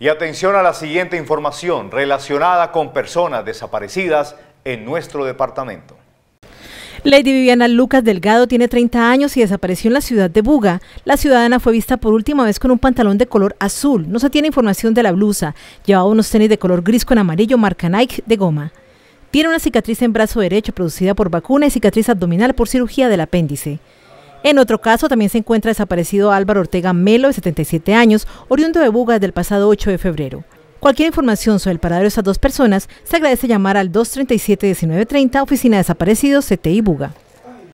Y atención a la siguiente información relacionada con personas desaparecidas en nuestro departamento. Lady Viviana Lucas Delgado tiene 30 años y desapareció en la ciudad de Buga. La ciudadana fue vista por última vez con un pantalón de color azul. No se tiene información de la blusa. Llevaba unos tenis de color gris con amarillo marca Nike de goma. Tiene una cicatriz en brazo derecho producida por vacuna y cicatriz abdominal por cirugía del apéndice. En otro caso, también se encuentra desaparecido Álvaro Ortega Melo, de 77 años, oriundo de Buga del pasado 8 de febrero. Cualquier información sobre el paradero de estas dos personas se agradece llamar al 237-1930, Oficina de Desaparecidos, CTI Buga.